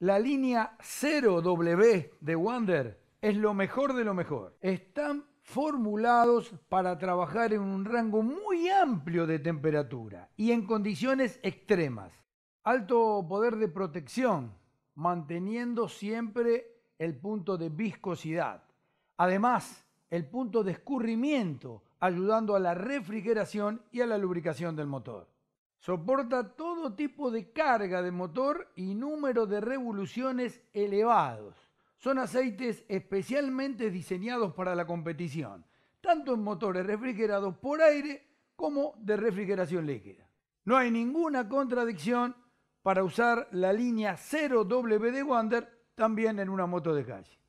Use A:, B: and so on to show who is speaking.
A: La línea 0W de Wonder es lo mejor de lo mejor. Están formulados para trabajar en un rango muy amplio de temperatura y en condiciones extremas. Alto poder de protección, manteniendo siempre el punto de viscosidad. Además, el punto de escurrimiento, ayudando a la refrigeración y a la lubricación del motor. Soporta todo tipo de carga de motor y número de revoluciones elevados. Son aceites especialmente diseñados para la competición, tanto en motores refrigerados por aire como de refrigeración líquida. No hay ninguna contradicción para usar la línea 0W de Wander también en una moto de calle.